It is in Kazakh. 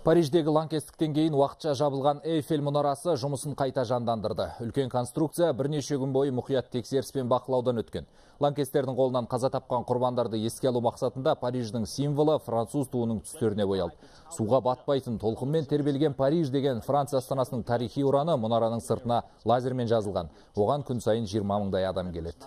Париждегі ланкестіктен кейін уақытша жабылған Эйфел мұнарасы жұмысын қайта жандандырды. Үлкен конструкция бірнеше күн бойы мұқият тексеріспен бақылаудан өткен. Ланкестердің қолынан қаза тапқан құрбандарды еске алу мақсатында Париждің символы француз туының түстеріне боялды. Суға батпайтын толқынмен тербелген Париж деген Франция астанасының тарихи ұраны мұнараның сыртына лазермен жазылған. Оған күн сайын 20 мыңдай адам келеді.